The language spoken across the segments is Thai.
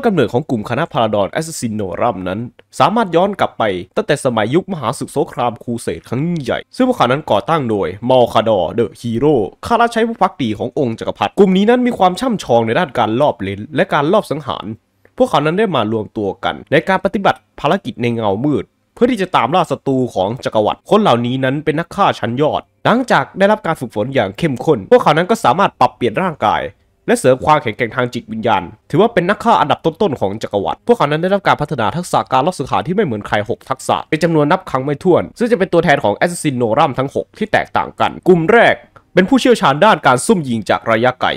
นกำเนิดของกลุ่มคณะพาราดอนแอสซินโนรัมนั้น สามารถย้อนกลับไปตั้งแต่สมัยยุคมหาศึกสงครามคูเสดครั้งใหญ่ ซึ่งพวกเขานั้นก่อตั้งโดยมอลคาดอเดอะฮีโร่ข้าราชผู้พักดีขององค์จกักรพรรดิกลุ่มนี้นั้นมีความช่ำชองในด้านการลอบเลนและการลอบสังหาร พวกเขานั้นได้มารวมตัวกัน ในการปฏิบัติภารกิจในเงามืด เพื่อที่จะตามล่าศัตรูของจักรวรรดิคนเหล่านี้นั้นเป็นนักฆ่าชั้นยอด หลังจากได้รับการฝึกฝนอย่างเข้มข้นพวกเขานั้นก็สามารถปรับเปลี่ยนร่างกายและเสริมความแข็งแกร่งทางจิตวิญญาณ ถือว่าเป็นนักฆ่าอันดับต้นๆของจักรวรรดิ พวกเขานั้นได้รับการพัฒนาทักษะการลอกสังหารที่ไม่เหมือนใคร 6 ทักษะ เป็นจำนวนนับครั้งไม่ถ้วน ซึ่งจะเป็นตัวแทนของแอสซินโนรัมทั้ง 6 ที่แตกต่างกัน กลุ่มแรก เป็นผู้เชี่ยวชาญด้านการซุ่มยิงจากระยะไกล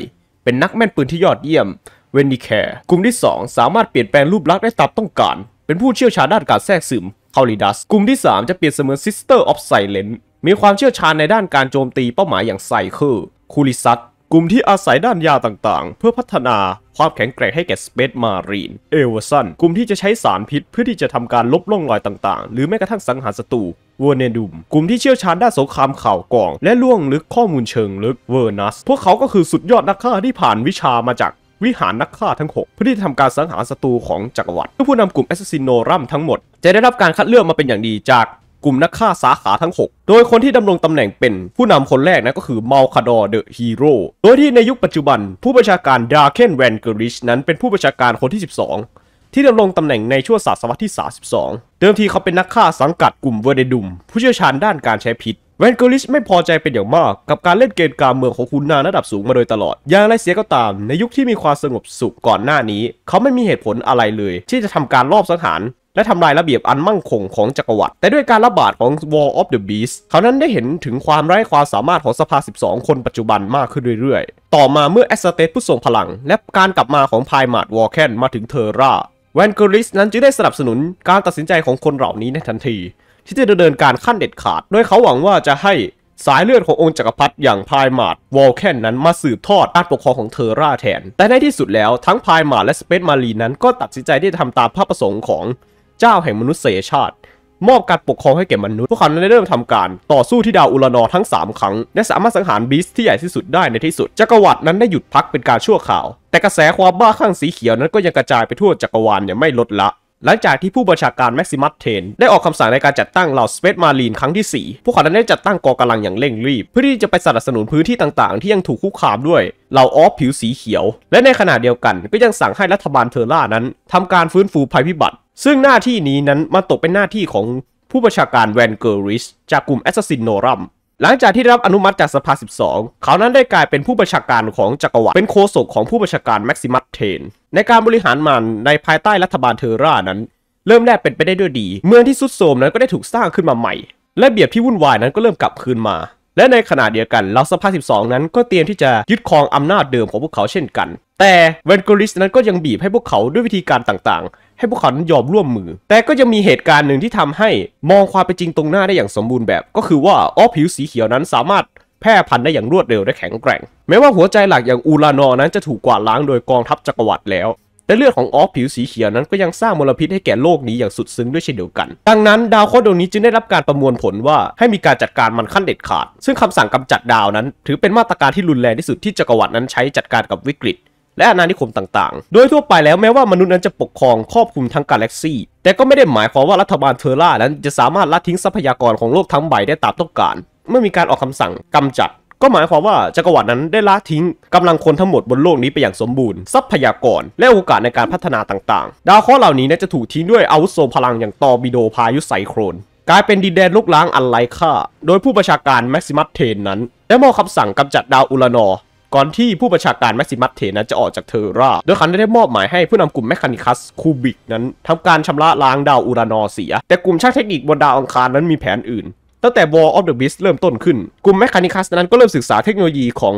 เป็นนักแม่นปืนที่ยอดเยี่ยม เวนดิแคร์กลุ่มที่ 2 สามารถเปลี่ยนแปลงรูปลักษณ์ได้ตามต้องการ เป็นผู้เชี่ยวชาญด้านการแทรกซึมคาลิดัส กลุ่มที่ 3 จะเปลี่ยนเสมือนซิสเตอร์ออฟไซเลนมีความเชี่ยวชาญในด้านการโจมตีเป้าหมายอย่างไซเคิลคูลิซัตกลุ่มที่อาศัยด้านยาต่างๆ เพื่อพัฒนาความแข็งแกร่งให้แก่สเปซมารีนเอเวอร์ซันกลุ่มที่จะใช้สารพิษเพื่อที่จะทำการลบล่องรอยต่างๆ หรือแม้กระทั่งสังหารศัตรูเวอร์เนดุมกลุ่มที่เชี่ยวชาญด้านสงครามข่าวกองและล่วงลึกข้อมูลเชิงลึกเวอร์นัส พวกเขาก็คือสุดยอดนักฆ่าที่ผ่านวิชามาจากวิหารนักฆ่าทั้ง 6 เพื่อที่จะทำการสังหารศัตรูของจักรวรรดิผู้นำกลุ่มแอสซินโนรัมทั้งหมดจะได้รับการคัดเลือกมาเป็นอย่างดีจากกลุ่มนักฆ่าสาขาทั้ง 6 โดยคนที่ดำรงตำแหน่งเป็นผู้นำคนแรกนะก็คือมาลคาดอร์เดอะฮีโร่ โดยที่ในยุคปัจจุบันผู้ประชาการดาร์เคนแวนเกอริชนั้นเป็นผู้ประชาการคนที่ 12 ที่ดำรงตำแหน่งในช่วงศตวรรษที่32เดิมทีเขาเป็นนักฆ่าสังกัดกลุ่มเวอร์เดดุม ผู้เชี่ยวชาญด้านการใช้พิษแวนเกอริชไม่พอใจเป็นอย่างมาก กับการเล่นเกมการเมืองของคุณนานระดับสูงมาโดยตลอดอย่างไรเสียก็ตามในยุคที่มีความสงบสุขก่อนหน้านี้ เขาไม่มีเหตุผลอะไรเลย ที่จะทำการลอบสังหารและทำลายระเบียบอันมั่งคงของจักรวรรดิ แต่ด้วยการระบาดของ War of the Beast เขานั้นได้เห็นถึงความไร้ความสามารถของสภา 12 คนปัจจุบันมากขึ้นเรื่อยๆ ต่อมาเมื่อแอสเตตผู้ทรงพลัง และการกลับมาของพายมาดวอลแคนมาถึงเทอร่าแวนเกอริสนั้นจึงได้สนับสนุนการตัดสินใจของคนเหล่านี้ในทันที ที่จะดำเนินการขั้นเด็ดขาด โดยเขาหวังว่าจะให้สายเลือดขององค์จักรพรรดิอย่างพายมาดวอลแคนนั้นมาสืบทอดการปกครองของเทอร่าแทน แต่ในที่สุดแล้วทั้งพายมาดและสเปซมารีนั้นก็ตัดสินใจที่จะทำตามพระประสงค์ของเจ้าแห่งมนุษยชาติ มอบการปกครองให้แก่มนุษย์ พวกเขาได้เริ่มทำการต่อสู้ที่ดาวอุลานอทั้ง 3 ครั้งและสามารถสังหารบีสที่ใหญ่ที่สุดได้ในที่สุด จักรวรรดินั้นได้หยุดพักเป็นการชั่วข่าวแต่กระแสความบ้าคลั่งสีเขียวนั้นก็ยังกระจายไปทั่วจักรวาลอย่างไม่ลดละ หลังจากที่ผู้บัญชาการแม็กซิมัสเทนได้ออกคำสั่งในการจัดตั้งเหล่าสเปซมารีนครั้งที่4พวกเขาได้จัดตั้งกองกำลังอย่างเร่งรีบ เพื่อที่จะไปสนับสนุนพื้นที่ต่างๆ ที่ยังถูกคุกคามด้วยเหล่าออฟผิวสีเขียว และในขณะเดียวกันก็ยังสั่งให้รัฐบาลเทอร่านั้นทำการฟื้นฟูภัยพิบัติซึ่งหน้าที่นี้นั้นมาตกเป็นหน้าที่ของผู้ประชาการแวนเกอริสจากกลุ่มแอสซัสซินโนรัม หลังจากที่รับอนุมัติจากสภา12เขานั้นได้กลายเป็นผู้ประชาการของจักรวรรดิเป็นโคศกของผู้ประชาการแม็กซิมัสเทนในการบริหารมันในภายใต้รัฐบาลเทอร่านั้น เริ่มแรกเป็นไปได้ด้วยดี เมืองที่สุดโทรมนั้นก็ได้ถูกสร้างขึ้นมาใหม่ และเบียบที่วุ่นวายนั้นก็เริ่มกลับคืนมาและในขณะเดียวกันเราสภา12นั้นก็เตรียมที่จะยึดครองอำนาจเดิมของพวกเขาเช่นกันแต่เวนกอริสนั้นก็ยังบีบให้พวกเขาด้วยวิธีการต่างๆให้พวกเขานั้นยอมร่วมมือ แต่ก็จะมีเหตุการณ์หนึ่งที่ทำให้มองความเป็นจริงตรงหน้าได้อย่างสมบูรณ์แบบ ก็คือว่าออผิวสีเขียวนั้นสามารถแพร่พันธุ์ได้อย่างรวดเร็วและแข็งแกร่งแม้ว่าหัวใจหลักอย่างอูรานอ นั้นจะถูกกวาดล้างโดยกองทัพจักรวรรดิแล้วแต่เลือดของออฟผิวสีเขียวนั้นก็ยังสร้างมลพิษให้แก่โลกนี้อย่างสุดซึ้งด้วยเช่นเดียวกัน ดังนั้นดาวโคดวงนี้จึงได้รับการประมวลผลว่าให้มีการจัดการมันขั้นเด็ดขาด ซึ่งคำสั่งกำจัดดาวนั้นถือเป็นมาตรการที่รุนแรงที่สุดที่จักรวรรดินั้น ใช้จัดการกับวิกฤตและอาณานิคมต่างๆ โดยทั่วไปแล้วแม้ว่ามนุษย์นั้นจะปกครองครอบคลุมทั้งกาแล็กซีแต่ก็ไม่ได้หมายความว่ารัฐบาลเทอร์ล่านั้นจะสามารถละทิ้งทรัพยากรของโลกทั้งใบได้ตามต้องการ เมื่อมีการออกคำสั่งกำจัด ก็หมายความว่าจักรวรรดินั้น ได้ละทิ้งกำลังคนทั้งหมดบนโลกนี้ไปอย่างสมบูรณ์ทรัพยากรและโอกาสในการพัฒนาต่าง ๆ ดาวเคราะห์เหล่านี้จะถูกทิ้งด้วยอาวุธโซพลังอย่างตอร์บิโดพายุไซโครนกลายเป็นดินแดนลุกล้างอันไร้ค่า โดยผู้ประชาการแม็กซิมัสเทนนั้นได้มอบคำสั่งกำจัดดาวอุลานอก่อนที่ผู้ประชาการแม็กซิมัสเทนั้นจะออกจากเทอร่าโดยคันได้มอบหมายให้ผู้นำกลุ่มแมคคานิคัสคูบิกนั้น ทำการชำระล้างดาวอุรานอเสีย แต่กลุ่มช่างเทคนิคบนดาวอังคารนั้นมีแผนอื่น ตั้งแต่ War of the Beast เริ่มต้นขึ้น กลุ่มแมคคานิคัสนั้นก็เริ่มศึกษาเทคโนโลยีของ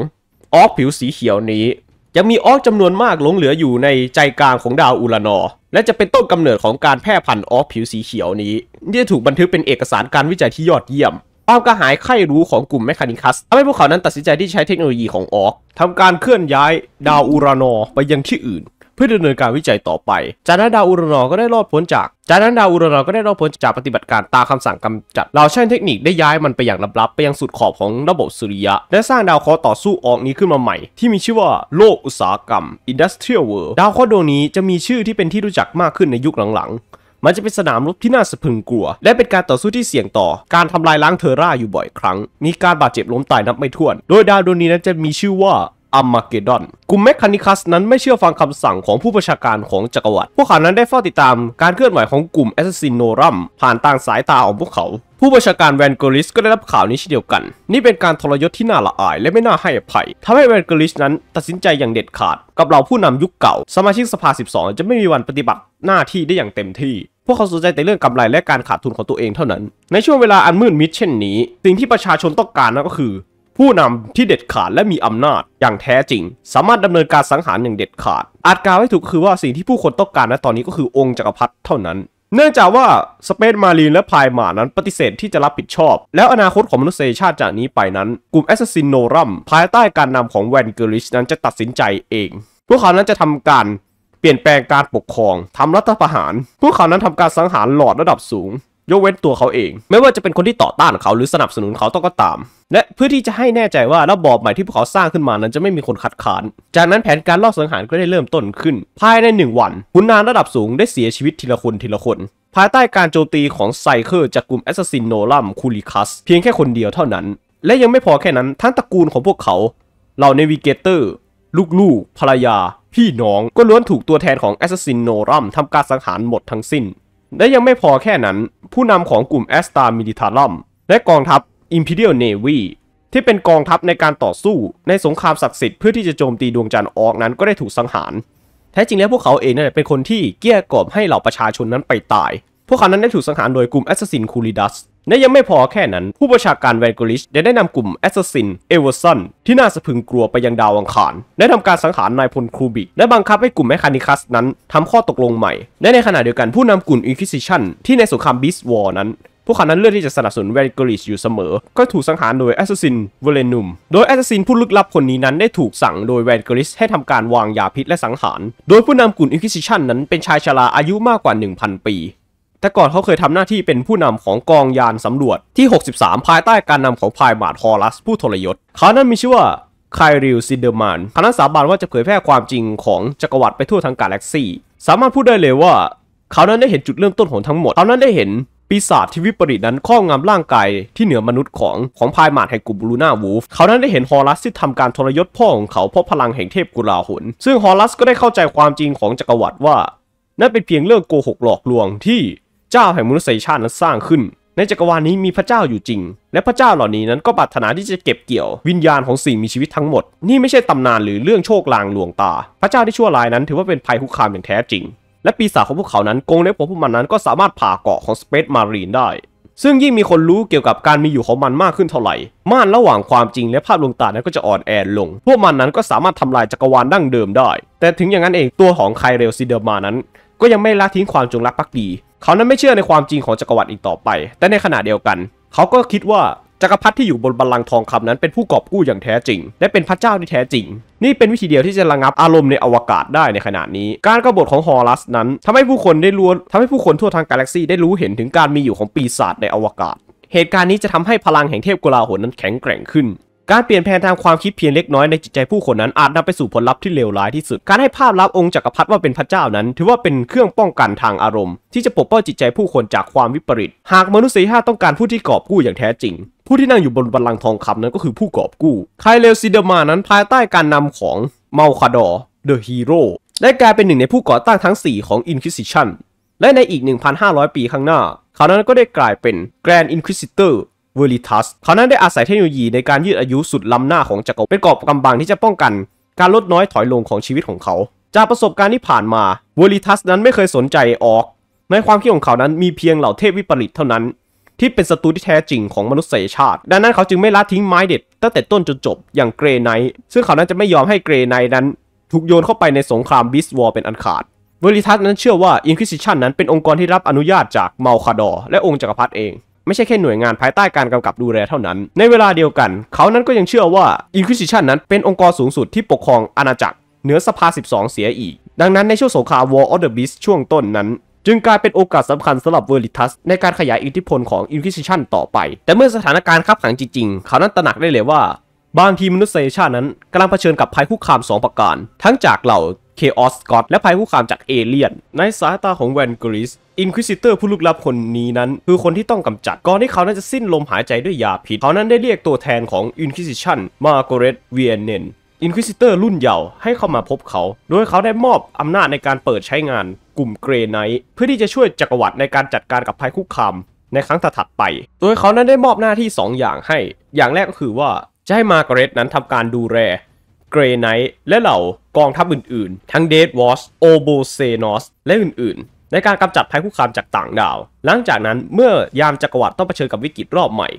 ออกผิวสีเขียวนี้ ยังมีออกจำนวนมากหลงเหลืออยู่ในใจกลางของดาวอุรานอ และจะเป็นต้นกำเนิดของการแพร่พันธุ์ออกผิวสีเขียวนี้ที่ถูกบันทึกเป็นเอกสารการวิจัยที่ยอดเยี่ยมความกระหายไข้รู้ของ กลุ่มแมคคานิคัสทำให้พวกเขานั้นตัดสินใจที่ใช้เทคโนโลยีของออกทำการเคลื่อนย้ายดาวอูรานอไปยังที่อื่น เพื่อดำเนินการวิจัยต่อไป จากนั้นดาวอูรานอก็ได้รอดพ้นจาก จากนั้นดาวอูรานอก็ได้รอดพ้นจากปฏิบัติการตามคำสั่งกำจัดเราใช้เทคนิคได้ย้ายมันไปอย่างลับๆไปยังสุดขอบของระบบสุริยะและสร้างดาวเคราะห์ต่อสู้ออกนี้ขึ้นมาใหม่ ที่มีชื่อว่าโลกอุตสาหกรรม Industrial World ดาวเคราะห์ดวงนี้จะมีชื่อที่เป็นที่รู้จักมากขึ้นในยุคหลังๆมันจะเป็นสนามรบที่น่าสะพึงกลัว และเป็นการต่อสู้ที่เสี่ยงต่อ การทำลายล้างเทอร่าอยู่บ่อยครั้งมีการบาดเจ็บล้มตายนับไม่ถ้วน โดยดาวดวงนี้นั้นจะมีชื่อว่าอัมมาเกดอนกลุ่มแมคคานิคัสนั้นไม่เชื่อฟังคำสั่งของผู้ประชาการของจักรวรรดิพวกเขานั้นได้เฝ้าติดตามการเคลื่อนไหวของกลุ่มแอสซินโนรัม ผ่านทางสายตาของพวกเขา ผู้ประชาการแวนเกอริสก็ได้รับข่าวนี้เช่นเดียวกัน นี่เป็นการทรยศที่น่าละอายและไม่น่าให้อภัย ทำให้แวนเกอริสนั้นตัดสินใจอย่างเด็ดขาดกับเหล่าผู้นำยุคเก่าสมาชิกสภา 12จะไม่มีวันปฏิบัติหน้าที่ได้อย่างเต็มที่พวกเขาสนใจแต่เรื่องกำไรและการขาดทุนของตัวเองเท่านั้น ในช่วงเวลาอันมืดมิดเช่นนี้ สิ่งที่ประชาชนต้องการนั่นก็คือ ผู้นำที่เด็ดขาดและมีอำนาจ อย่างแท้จริง สามารถดำเนินการสังหารอย่างเด็ดขาด อาจกล่าวให้ถูกคือว่าสิ่งที่ผู้คนต้องการณตอนนี้ก็คือองค์จักรพรรดิเท่านั้น เนื่องจากว่าสเปซมารีนและพายหมานั้น ปฏิเสธที่จะรับผิดชอบ แล้วอนาคตของมนุษยชาติจากนี้ไปนั้น กลุ่มแอสซินโนรัมภายใต้การนำของแวนเกอริชนั้นจะตัดสินใจเอง พวกเขานั้นจะทำการปลี่ยนแปลงการปกครองทำรัฐประหาร พวกเขานั้นทำการสังหารหลอดระดับสูงยกเว้นตัวเขาเอง ไม่ว่าจะเป็นคนที่ต่อต้านเขาหรือสนับสนุนเขาต้องก็ตาม และเพื่อที่จะให้แน่ใจว่าระบอบใหม่ที่พวกเขาสร้างขึ้นมานั้นจะไม่มีคนขัดขานจากนั้นแผนการลอบสังหารก็ได้เริ่มต้นขึ้น ภายในหนึ่งวันขุนนางระดับสูงได้เสียชีวิตทีละคนทีละคน ภายใต้การโจมตีของไซเคอร์จากกลุ่มแอสซัสซินโนลัมคูลิคัสเพียงแค่คนเดียวเท่านั้น และยังไม่พอแค่นั้นทั้งตระกูลของพวกเขาเหล่าเนวิเกเตอร์ลูกๆ ภรรยา พี่น้องก็ล้วนถูกตัวแทนของแอสซสซินโนรัมทำการสังหารหมดทั้งสิ้น และยังไม่พอแค่นั้น ผู้นำของกลุ่มแอสตามิลิทารัมและกองทัพอิมพีเรียลเนวีที่เป็นกองทัพในการต่อสู้ ในสงครามศักดิ์สิทธิ์เพื่อที่จะโจมตีดวงจันทร์ออกนั้นก็ได้ถูกสังหาร แท้จริงแล้วพวกเขาเองนั่นเป็นคนที่เกี้ยกล่อมให้เหล่าประชาชนนั้นไปตายพวกเขานั้นได้ถูกสังหารโดยกลุ่มแอสซัสซินคูริดัสและยังไม่พอแค่นั้น ผู้ประชาการแวนกูลิชได้ได้นำกลุ่มแอสซัสซินเอเวอร์สันที่น่าสะพึงกลัวไปยังดาวอังคารได้ทำการสังหารนายพลครูบิกและบังคับให้กลุ่มแมคานิคัสนั้นทำข้อตกลงใหม่ และในขณะเดียวกันผู้นำกลุ่มอินคิซิชันที่ในสงครามบิสวอร์นั้น พวกเขานั้นเลือกที่จะสนับสนุนแวนกูลิชอยู่เสมอ ก็ถูกสังหารโดยแอสซัสซินเวเลนุมโดยแอสซัสซินผู้ลึกลับคนนี้นั้นได้ถูกสั่งโดยแวนกูลิชให้ทำการวางยาพิษและสังหาร โดยผู้นำกลุ่มอินคิซิชันนั้นเป็นชายชราอายุมากกว่า 1,000 ปีแต่ก่อนเขาเคยทำหน้าที่เป็นผู้นำของกองยานสำรวจที่ 63 ภายใต้การนำของพายมาดฮอรัส ผู้ทรยศเขานั้นมีชื่อว่าไคริลซินเดอร์มานคณะสาบานว่าจะเผยแพร่ความจริงของจักรวรรดิไปทั่วทั้งกาแล็กซี่ สามารถพูดได้เลยว่าเขานั้นได้เห็นจุดเริ่มต้นของทั้งหมด เขานั้นได้เห็นปีศาจที่วิปริตนั้นครอบงำร่างกายที่เหนือมนุษย์ของของพายมาดแห่งกลุ่มบลูน่าวูฟเขานั้นได้เห็นฮอรัสที่ทำการทรยศพ่อของ เขาเพราะพลังแห่งเทพกุลาหุน ซึ่งฮอรัสก็ได้เข้าใจความจริงของจักรวรรดิว่า นั่นเป็นเพียงเรื่องโกหกหลอกลวงที่เจ้าแห่งมนุษยชาตินั้นสร้างขึ้น ในจักรวาลนี้มีพระเจ้าอยู่จริง และพระเจ้าเหล่านี้นั้นก็ปรารถนาที่จะเก็บเกี่ยว วิญญาณของสิ่งมีชีวิตทั้งหมด นี่ไม่ใช่ตำนานหรือเรื่องโชคลางลวงตา พระเจ้าที่ชั่วร้ายนั้นถือว่าเป็นภัยคุกคามอย่างแท้จริง และปีศาจของพวกเขา นั้นโกงเล็บของพวกมันนั้นก็สามารถผ่าเกาะของสเปซมารีนได้ ซึ่งยิ่งมีคนรู้เกี่ยวกับการมีอยู่ของมันมากขึ้นเท่าไหร่ ม่านระหว่างความจริง และภาพลวงตา นั้นก็จะอ่อนแอลง พวกมันนั้นก็สามารถทำลายจักรวาลดั้งเดิมได้ แต่ถึงอย่างนั้นเองตัวของไคเรลซิเดอร์มานั้นก็ยังไม่ละทิ้งความจงรักภักดี เขานั้นไม่เชื่อในความจริงของจักรวรรดิอีกต่อไป แต่ในขณะเดียวกัน เขาก็คิดว่าจักรพรรดิที่อยู่บนบัลลังก์ทองคำนั้นเป็นผู้กอบกู้อย่างแท้จริง และเป็นพระเจ้าที่แท้จริง นี่เป็นวิธีเดียวที่จะระงับอารมณ์ในอวกาศได้ในขณะนี้ การกบฏของฮอรัสนั้นทำให้ผู้คนได้รู้ทำให้ผู้คนทั่วทางกาแล็กซีได้รู้เห็นถึงการมีอยู่ของปีศาจในอวกาศ เหตุการณ์นี้จะทำให้พลังแห่งเทพกุลาหนนั้นแข็งแกร่งขึ้นการเปลี่ยนแปลงทางความคิดเพียงเล็กน้อยในจิตใจผู้คนนั้นอาจนำไปสู่ผลลัพธ์ที่เลวร้ายที่สุด การให้ภาพลับองค์จักรพรรดิว่าเป็นพระเจ้านั้น ถือว่าเป็นเครื่องป้องกันทางอารมณ์ ที่จะปกป้องจิตใจผู้คนจากความวิปริต หากมนุษยชาติต้องการผู้ที่กอบกู้อย่างแท้จริงผู้ที่นั่งอยู่บนบัลลังก์ทองคำนั้นก็คือผู้กอบกู้ไคลเลซิเดมานั้นภายใต้การนำของเมาคาดอเดอะฮีโร่ได้กลายเป็นหนึ่งในผู้ก่อตั้งทั้ง4ของอินควิสิชันและในอีก 1,500 ปีข้างหน้าเขานั้นก็ได้กลายเป็นแกรนด์อินควิซิเตอร์เวอลิทัสเขานั้นได้อาศัยเทคโนโลยีในการยืดอายุสุดล้ำหน้าของจักรวดิเป็นกรอบกำบังที่จะป้องกันการลดน้อยถอยลงของชีวิตของเขา จากประสบการณ์ที่ผ่านมาเวอลิทัสนั้นไม่เคยสนใจออกในความคิดของเขานั้นมีเพียงเหล่าเทพวิปริตเท่านั้น ที่เป็นศัตรูที่แท้จริงของมนุษยชาติดังนั้นเขาจึงไม่ละทิ้งไม้เด็ดตั้งแต่ต้นจนจบอย่างเกรไนท์ซึ่งเขานั้นจะไม่ยอมให้เกรไนท์นั้นถูกโยนเข้าไปในสงครามบิสวอร์เป็นอันขาดเวอลิทัสนั้นเชื่อว่าอินควิซิชันนั้นเป็นองค์กรที่รับอนุญาตจากเมาคาดอและองค์จักรพรรดิเองไม่ใช่แค่หน่วยงานภายใต้การกำกับดูแลเท่านั้น ในเวลาเดียวกัน เขานั้นก็ยังเชื่อว่า Inquisition นั้นเป็นองค์กรสูงสุดที่ปกครองอาณาจักรเหนือสภา 12 เสียอีก ดังนั้นในช่วงสงคราม War of the Beast ช่วงต้นนั้น จึงกลายเป็นโอกาสสำคัญสำหรับเวอริทัสในการขยายอิทธิพลของอินควิซิชันต่อไป แต่เมื่อสถานการณ์ขับขันจริงๆเขานั้นตระหนักได้เลยว่าบางทีมนุษยชาตินั้นกำลังเผชิญกับภัยคุกคาม 2 ประการ ทั้งจากเหล่าเคออสกอตและภัยคุกคามจากเอเลี่ยนในสายตาของแวนกริสอินควิซิเตอร์ผู้ลึกลับคนนี้นั้น คือคนที่ต้องกำจัด ก่อนที่เขานั้นจะสิ้นลมหายใจด้วยยาพิษเขานั้นได้เรียกตัวแทนของอินควิซิชันมาโกเรตเวียนเนนอินควิซิเตอร์รุ่นเยาว์ให้เข้ามาพบเขา โดยเขาได้มอบอำนาจในการเปิดใช้งานกลุ่มเกรไนท์เพื่อที่จะช่วยจักรวรรดิในการจัดการกับภัยคุกคามในครั้งถัดไป โดยเขานั้นได้มอบหน้าที่ 2 อย่างให้ อย่างแรกก็คือว่าจะให้มาโกรตนั้นทำการดูแลเกรไนท์และเหล่ากองทัพอื่นๆ ทั้งเดดวอชโอโบเซนอสและอื่นๆในการกำจัดภัยคุกคามจากต่างดาว หลังจากนั้นเมื่อยามจักรวรรดิต้องเผชิญกับวิกฤตรอบใหม่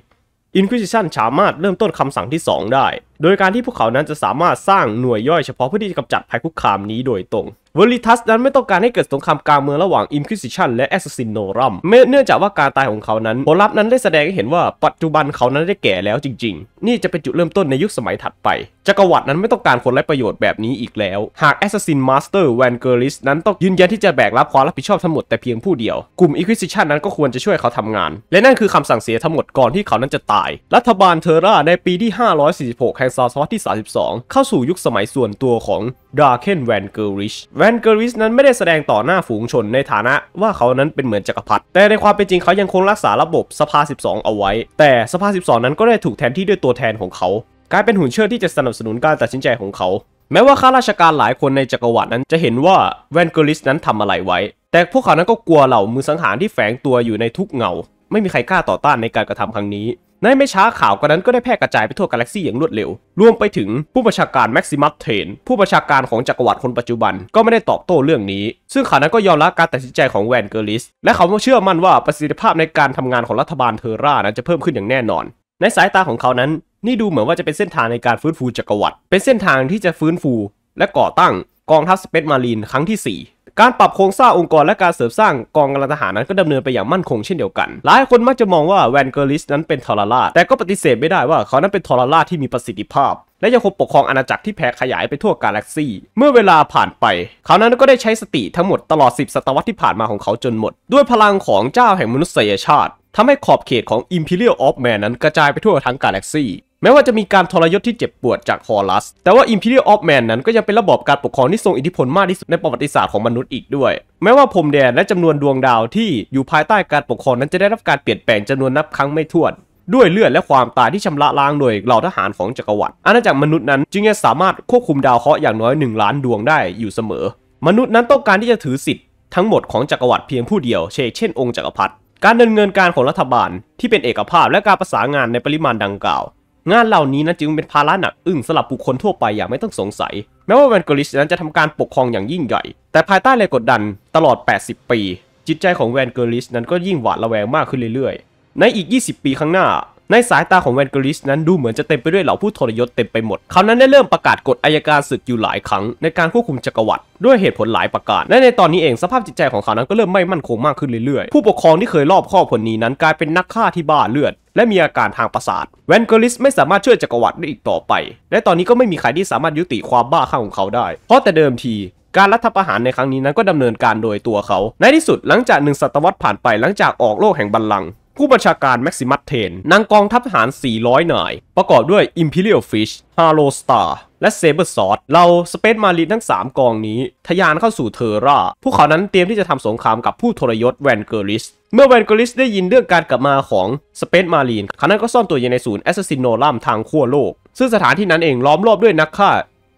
อินควิซิชันสามารถเริ่มต้นคำสั่งที่ 2 ได้ โดยการที่พวกเขานั้นจะสามารถสร้างหน่วยย่อยเฉพาะเพื่อที่จะกำจัดภัยคุกคามนี้โดยตรงเวลิทัสนั้นไม่ต้องการให้เกิดสงครามกลางเมืองระหว่างอินควิซิชันและแอสซิ s โนรัมเนื่องจากว่าการตายของเขานั้นผลลัพธ์นั้นได้แสดงให้เห็นว่าปัจจุบันเขานั้นได้แก่แล้วจริงๆ นี่จะเป็นจุดเริ่มต้นในยุคสมัยถัดไปจักรวรรดินั้นไม่ต้องการคนไร้ประโยชน์แบบนี้อีกแล้ว หาก Assassin Master Van g e r i s นั้นต้องยืนยันที่จะแบกรับความรับผิดชอบทั้งหมดแต่เพียงผู้เดียว กลุ่ม Inquisition นั้นก็ควรจะช่วยเขาทำงาน และนั่นคือคำสั่งเสียทั้งหมดก่อนที่เขานั้นจะตาย รัฐบาลเทอร่าในปีที่ 546แห่งซาซอสที่ 32 เข้าสู่ยุคสมัยส่วนตัวของดาร์เคนแวนเกอริชแวนเกอริชนั้นไม่ได้แสดงต่อหน้าฝูงชนในฐานะว่าเขานั้นเป็นเหมือนจักรพรรดิ แต่ในความเป็นจริงเขายังคงรักษาระบบสภา12 เอาไว้ แต่สภา12 นั้นก็ได้ถูกแทนที่ด้วยตัวแทนของเขากลายเป็นหุ่นเชิดที่จะสนับสนุนการตัดสินใจของเขา แม้ว่าข้าราชการหลายคนในจักรวรรดินั้นจะเห็นว่าแวนเกอริสนั้นทำอะไรไว้ แต่พวกเขานั้นก็กลัวเหล่ามือสังหารที่แฝงตัวอยู่ในทุกเงา ไม่มีใครกล้าต่อต้านในการกระทำครั้งนี้ ในไม่ช้าข่าวกันนั้นก็ได้แพร่กระจายไปทั่วกาแล็กซี่อย่างรวดเร็ว รวมไปถึงผู้ประชาการแม็กซิมัสเทนผู้ประชาการของจักรวรรดิคนปัจจุบันก็ไม่ได้ตอบโต้เรื่องนี้ ซึ่งข่าวนั้นก็ยอมรับการตัดสินใจของแวนเกอริส และเขาเชื่อมั่นว่าประสิทธิภาพในการทำงานของรัฐบาลเทอร่านั้นจะเพิ่มขึ้นอย่างแน่นอน ในสายตาของเขานั้นนี่ดูเหมือนว่าจะเป็นเส้นทางในการฟื้นฟูจักรวรรดิ เป็นเส้นทางที่จะฟื้นฟูและก่อตั้ง กองทัพสเปซมารีนครั้งที่ 4 การปรับโครงสร้างองค์กรและการเสริมสร้างกองกำลังทหารนั้นก็ดำเนินไปอย่างมั่นคง เช่นเดียวกัน หลายคนมักจะมองว่าแวนเกอร์ลิสนั้นเป็นทอราราแต่ก็ปฏิเสธไม่ได้ว่าเขานั้นเป็นทอราราที่มีประสิทธิภาพ และยังคงปกครองอาณาจักรที่แผ่ขยายไปทั่วกาแล็กซี่ เมื่อเวลาผ่านไป เขานั้นก็ได้ใช้สติทั้งหมดตลอด 10 ศตวรรษที่ผ่านมาของเขาจนหมดด้วยพลังของเจ้าแห่งมนุษยชาติทำให้ขอบเขตของ Imperial of Man นั้นกระจายไปทั่วทั้งกาแล็กซีแม้ว่าจะมีการทรยศที่เจ็บปวดจากฮอรัส แต่ว่า Imperial of Man นั้นก็ยังเป็นระบอบการปกครองที่ทรงอิทธิพลมากที่สุดในประวัติศาสตร์ของมนุษย์อีกด้วย แม้ว่าพรมแดนและจำนวนดวงดาวที่อยู่ภายใต้การปกครองนั้นจะได้รับการเปลี่ยนแปลงจำนวนนับครั้งไม่ถ้วน ด้วยเลือดและความตายที่ชำระล้างโดยเหล่าทหารของจักรวรรดิอาณาจักรมนุษย์นั้นจึงจะสามารถควบคุมดาวเคราะห์อย่างน้อย 1 ล้านดวงได้อยู่เสมอ มนุษย์นั้นต้องการที่จะถือสิทธิ์ทั้งหมดของจักรวรรดิเพียงผู้เดียว เช่นเช่นองค์จักรพรรดิ การดำเนินการของรัฐบาลที่เป็นเอกภาพและการประสานงานในปริมาณดังกล่าวงานเหล่านี้นั้นจึงเป็นภาระหนักอึ้งสำหรับบุคคลทั่วไปอย่างไม่ต้องสงสัย แม้ว่าแวนโกลิชนั้นจะทำการปกครองอย่างยิ่งใหญ่ แต่ภายใต้แรงกดดันตลอด 80 ปี จิตใจของแวนเกอริชนั้นก็ยิ่งหวาดระแวงมากขึ้นเรื่อยๆ ในอีก 20 ปีข้างหน้าในสายตาของแวนกริชนั้นดูเหมือนจะเต็มไปด้วยเหล่าผู้ทรยศเต็มไปหมดเขานั้นได้เริ่มประกาศกฎอายการศึกอยู่หลายครั้ง ในการควบคุมจักรวรรดิด้วยเหตุผลหลายประการ และในตอนนี้เองสภาพจิตใจของเขานั้นก็เริ่มไม่มั่นคงมากขึ้นเรื่อยๆ ผู้ปกครองที่เคยรอบครอบคนนี้นั้น กลายเป็นนักฆ่าที่บ้าเลือด และมีอาการทางประสาท แวนเกอริสไม่สามารถช่วยจักรวรรดิได้อีกต่อไป และตอนนี้ก็ไม่มีใครที่สามารถยุติความบ้าข้างของเขาได้ เพราะแต่เดิมที การรัฐประหารในครั้งนี้นั้นก็ดำเนินการโดยตัวเขา ในที่สุดหลังจากหนึ่งศตวรรษผ่านไปหลังจากออกโลกแห่งบัลลังก์ผู้บัญชาการแม็กซิมัสเทนนางกองทัพทหาร 400 นาย ประกอบด้วย Imperial Fish, Halo Star และ Saber s ์ o r d เราสเปซมารีนทั้ง 3 กองนี้ทยานเข้าสู่เทอร่าพวกเขานั้นเตรียมที่จะทำสงครามกับผู้ทรยศแวนเกอริสเมื่อแวนเกอริสได้ยินเรื่องการกลับมาของสเปซมารีนเขานั้นก็ซ่อนตัวอยู่ในศูนย์แอสซินโนลัมทางขั้วโลก ซึ่งสถานที่นั้นเองล้อมรอบด้วยนักฆ่า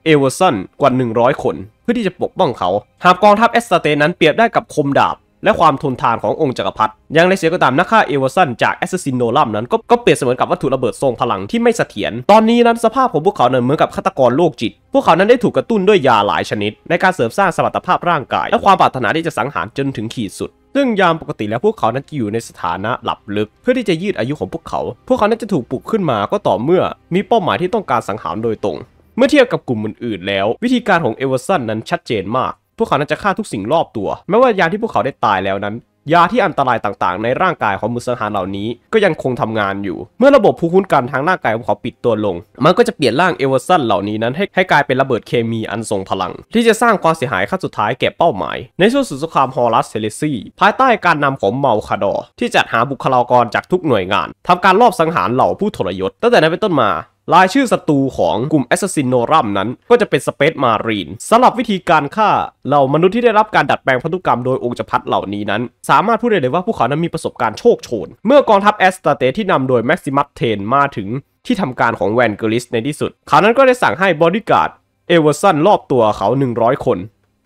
เอเวอร์สันกว่า 100 คน เพื่อที่จะปกป้องเขาหากกองทัพเอสตาเตนั้นเปรียบได้กับคมดาบและความทนทานขององค์จักรพรรดิอย่างไรเสียก็ตามนักฆ่าเอเวอร์สัน จากแอสซิสินโนลัมนั้นก็ก็เปรียบเสมือนกับวัตถุระเบิดทรงพลังที่ไม่เสถียรตอนนี้นั้นสภาพของพวกเขานี่ยเหมือนกับฆาตกรโรคจิต พวกเขานั้นได้ถูกกระตุ้นด้วยยาหลายชนิด ในการเสริมสร้างสมรรถภาพร่างกาย และความปรารถนาที่จะสังหารจนถึงขีดสุด ซึ่งยามปกติแล้วพวกเขานั้นจะอยู่ในสถานะหลับลึก เพื่อที่จะยืดอายุของพวกเขา พวกเขานั้นจะถูกปลุกขึ้นมาก็ต่อเมื่อ มีเป้าหมายที่ต้องการสังหารโดยตรง เมื่อเทียบกับกลุ่มอื่นๆ แล้ว วิธีการของเอเวอร์สันนั้นชัดเจนมากพวกเขานั้นจะฆ่าทุกสิ่งรอบตัว แม้ว่ายาที่พวกเขาได้ตายแล้วนั้น ยาที่อันตรายต่างๆในร่างกายของมุสหารเหล่านี้ ก็ยังคงทำงานอยู่ เมื่อระบบภูมิคุ้มกันทางร่างกายของเขาปิดตัวลง มันก็จะเปลี่ยนร่างเอเวอร์สันเหล่านี้นั้นให้ให้กลายเป็นระเบิดเคมีอันทรงพลัง ที่จะสร้างความเสียหายขั้นสุดท้ายแก่เป้าหมาย ในช่วงสุดสงครามฮอรัสเซเลซีภายใต้การนำของเมาคาดอที่จัดหาบุคลากรจากทุกหน่วยงาน ทำการลอบสังหารเหล่าผู้ทรยศตั้งแต่นั้นเป็นต้นมารายชื่อศัตรูของกลุ่มแอสซิสินโนรัมนั้นก็จะเป็นสเปซมารีนสำหรับวิธีการฆ่า เหล่ามนุษย์ที่ได้รับการดัดแปลงพันธุกรรมโดยองค์จักรพรรดิเหล่านี้นั้น สามารถพูดได้เลยว่าพวกเขานั้นมีประสบการณ์โชคโชน เมื่อกองทัพแอสตาเตที่นำโดยแม็กซิมัสเทนมาถึง ที่ทำการของแวนเกอริสในที่สุดเขานั้นก็ได้สั่งให้บอดี้การ์ดเอเวอร์สันรอบตัวเขา100 คน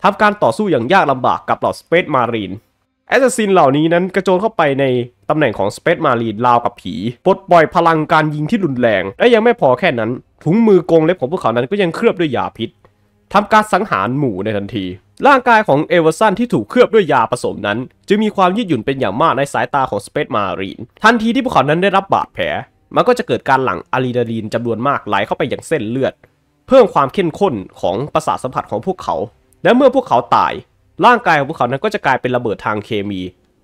ทาการต่อสู้อย่างยากลำบากกับเหล่าสเปซมารีนแอสซิสินเหล่านี้นั้นกระโจนเข้าไปในตำแหน่งของสเปซมารีนลาวกับผีปลดปล่อยพลังการยิงที่รุนแรง และยังไม่พอแค่นั้นถุงมือกงเล็บของพวกเขานั้นก็ยังเคลือบด้วยยาพิษทำการสังหารหมู่ในทันที ร่างกายของเอเวอร์สันที่ถูกเคลือบด้วยยาผสมนั้นจึงมีความยืดหยุ่นเป็นอย่างมากในสายตาของสเปซมารีนทันทีที่พวกเขานั้นได้รับบาดแผลมันก็จะเกิดการหลั่งอะดรีนาลีนจำนวนมากไหลเข้าไปอย่างเส้นเลือด เพิ่มความเข้มข้นของประสาทสัมผัสของพวกเขา และเมื่อพวกเขาตายร่างกายของพวกเขานั้นก็จะกลายเป็นระเบิดทางเคมี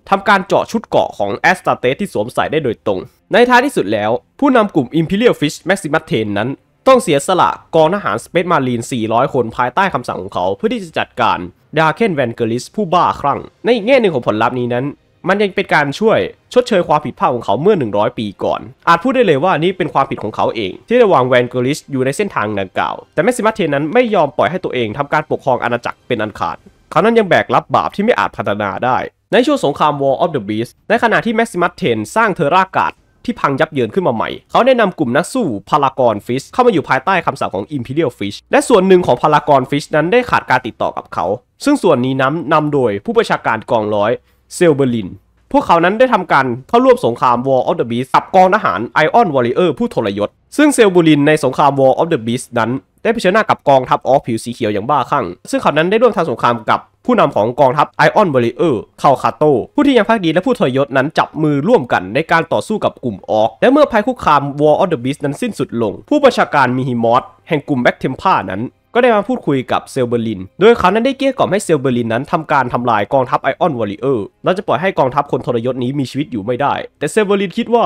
ทำการเจาะชุดเกาะของแอสตาเตสที่สวมใส่ได้โดยตรง ในท้ายที่สุดแล้วผู้นำกลุ่ม Imperial Fish Maximus เทนั้น ต้องเสียสละกองทหาร Space Marine 400 คนภายใต้คำสั่งของเขาเพื่อที่จะจัดการดาร์เคนแวนเกอริสผู้บ้าคลั่ง ในอีกแง่หนึ่งของผลลัพธ์นี้นั้น มันยังเป็นการช่วยชดเชยความผิดพลาดของเขาเมื่อ 100 ปีก่อน อาจพูดได้เลยว่านี่เป็นความผิดของเขาเอง ที่ได้วางแวนเกอริสอยู่ในเส้นทางดังกล่าวแต่แมกซิมัสเทนนั้นไม่ยอมปล่อยให้ตัวเองทำการปกครองอาณาจักรเป็นอันขาดเขานั้นยังแบกรับบาปที่ไม่อาจพัฒนาได้ในช่วงสงคราม War of the Beast ในขณะที่แม็กซิมัสเทนสร้างเทอร่ากาดที่พังยับเยินขึ้นมาใหม่ เขาได้นำกลุ่มนักสู้พารากอนฟิชเข้ามาอยู่ภายใต้คำสั่งของ Imperial Fish และส่วนหนึ่งของพารากอนฟิชนั้นได้ขาดการติดต่อกับเขา ซึ่งส่วนนี้นำ้นนำโดยผู้ประชาการกองร้อยเซลเบอร์ลิน พวกเขานั้นได้ทำการเข้าร่วมสงคราม War of the Beast กับกองทหารไอออนวอ i o เอร์ผู้ทรยศ ซึ่งเซลบูลินในสงคราม War of the Beast นั้นได้เผชิญหน้ากับกองทัพออฟผิวสีเขียวอย่างบ้าคลั่ง ซึ่งเขานั้นได้ร่วมทำสงครามกับผู้นำของกองทัพไอออนเบริเออร์เาคาโต ผู้ที่ยังพักดีและผู้ทรยศนั้นจับมือร่วมกันในการต่อสู้กับกลุ่มออก และเมื่อภัยคุกคาม War of the Beast นั้นสิ้นสุดลง ผู้บัญชาการมิฮิมอสแห่งกลุ่มแบ็กเทมพานั้น ก็ได้มาพูดคุยกับเซลเบอร์ลิน โดยเขานั้นได้เกลี้ยกล่อมให้เซลเบอร์ลินนั้น ทำการทำลายกองทัพไอออนวอริเออร์แลาจะปล่อยให้กองทัพคนทรยศนี้มีชีวิตอยู่ไม่ได้ แต่เซลเบอร์ลินคิดว่า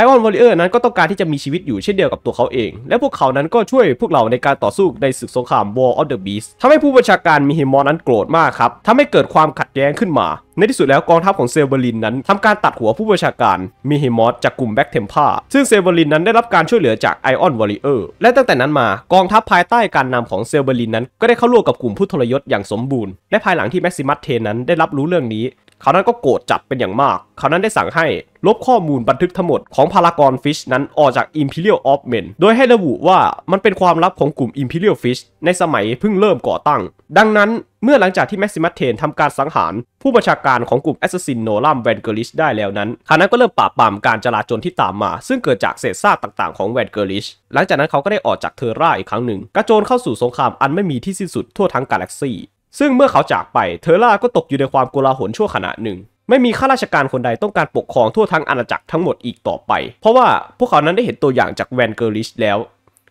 ไอออนวอริเออร์นั้นก็ต้องการที่จะมีชีวิตอยู่เช่นเดียวกับตัวเขาเอง และพวกเขานั้นก็ช่วยพวกเราในการต่อสู้ในศึกสงคราม War of the Beast ทำให้ผู้บัญชาการมีเฮมอนนั้นโกรธมากครับทำให้เกิดความขัดแย้งขึ้นมา ในที่สุดแล้วกองทัพของเซเบอรินนั้นทำการตัดหัวผู้บัญชาการมีเฮมอสจากกลุ่มแบ็กเทมพาซึ่งเซเบอรินนั้นได้รับการช่วยเหลือจากไอออนวอริเออร์และตั้งแต่นั้นมากองทัพภายใต้การนำของเซเบอรินนั้นก็ได้เข้าร่วมกับกลุ่มผู้ทรยศอย่างสมบูรณ์และภายหลังที่แม็กซิมัสเทนนั้นได้รับรู้เรื่องนี้เขานั้นก็โกรธจัดเป็นอย่างมากเขานั้นได้สั่งให้ลบข้อมูลบันทึกทั้งหมดของพารากอนฟิชนั้นออกจาก Imperial of Men โดยให้ระบุว่ามันเป็นความลับของกลุ่ม Imperial Fish ในสมัยเพิ่งเริ่มก่อตั้ง ดังนั้นเมื่อหลังจากที่แม็กซิมัสเทนทำการสังหาร ผู้บัญชาการของกลุ่มแอสซิสซินโนลัมแวนเกอริชได้แล้วนั้นขานั้นก็เริ่มปราบปรามการจลาจลที่ตามมา ซึ่งเกิดจากเศษซากต่างๆของแวนเกอริชหลังจากนั้นเขาก็ได้ออกจากเทอร่าอีกครั้งหนึ่ง กระโจนเข้าสู่สงครามอันไม่มีที่สิ้นสุดทั่วทั้งกาแล็กซีซึ่งเมื่อเขาจากไป เทอร่าก็ตกอยู่ในความโกลาหลชั่วขณะหนึ่ง ไม่มีข้าราชการคนใดต้องการปกครองทั่วทั้งอาณาจักรทั้งหมดอีกต่อไป เพราะว่าพวกเขานั้นได้เห็นตัวอย่างจากแวนเกอริชแล้ว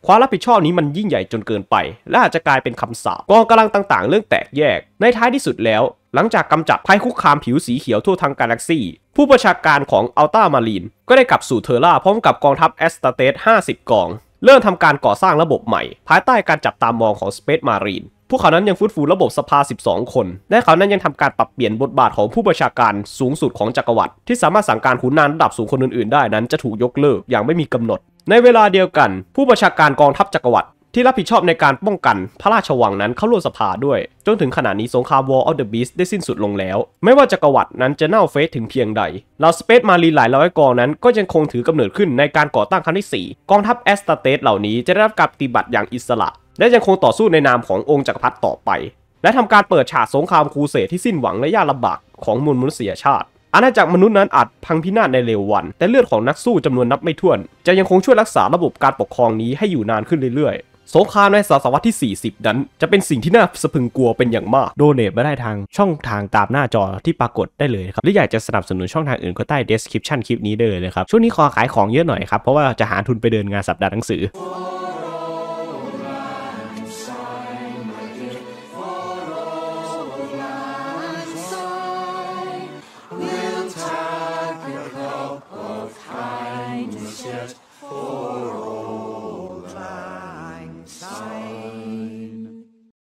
ความรับผิดชอบนี้มันยิ่งใหญ่จนเกินไป และอาจจะกลายเป็นคำสาปกองกำลังต่างๆ เรื่องแตกแยกในท้ายที่สุดแล้ว หลังจากกำจัดภัยคุกคามผิวสีเขียวทั่วทั้งกาแล็กซี่ผู้ประชาการของอัลตามารีนก็ได้กลับสู่เทอร่าพร้อมกับกองทัพแอสตาเตส50 กอง เริ่มทำการก่อสร้างระบบใหม่ ภายใต้การจับตามองของสเปซมารีนพวกเขานั้นยังฟื้นฟูระบบสภา 12 คน และเขานั้นยังทำการปรับเปลี่ยนบทบาทของผู้ประชาการสูงสุดของจักรวรรดิที่สามารถสั่งการขุนนางระดับสูงคนอื่นๆ ได้ นั้นจะถูกยกเลิกอย่างไม่มีกำหนด ในเวลาเดียวกัน ผู้ประชาการกองทัพจักรวรรดิที่รับผิดชอบในการป้องกัน พระราชวังนั้นเข้าร่วมสภาด้วยจนถึงขณะนี้สงครามวอลออ the b e a s ได้สิ้นสุดลงแล้ว ไม่ว่าจักรวรรดินั้นจะเน่าเฟสถึงเพียงใดเหล่าสเปซมารีหลายร้อยกองนั้นก็ยังคงถือกำเนิดขึ้นในการก่อตั้งครั้งที่4กองทัพแอสตาเตสเหล่านี้จะได้รับการปฏิบัติอย่างอิสระและยังคงต่อสู้ในนามขององค์จักรพรรดิต่อไป และทำการเปิดฉากสงครามครูเสดที่สิ้นหวังและยากลำบากของมวลมนุษยชาติ อาณาจักรมนุษย์นั้นอาจพังพินาศในเร็ววัน แต่เลือดของนักสู้จำนวนนับไม่ถ้วน จะยังคงช่วยรักษาระบบการปกครองนี้ให้อยู่นานขึ้นเรื่อยๆ สงครามในศตวรรษที่ 40 นั้นจะเป็นสิ่งที่น่าสะพึงกลัวเป็นอย่างมากโดเนทม่ได้ทางช่องทางตามหน้าจอที่ปรากฏได้เลยครับหรืออยากจะสนับสนุนช่องทางอื่นก็ใต้ description คลิปนี้ได้เลยครับช่วงนี้ขอขายของเยอะหน่อยครับเพราะว่าจะหาทุนไปเดินงานสัปดาห์หนังสือ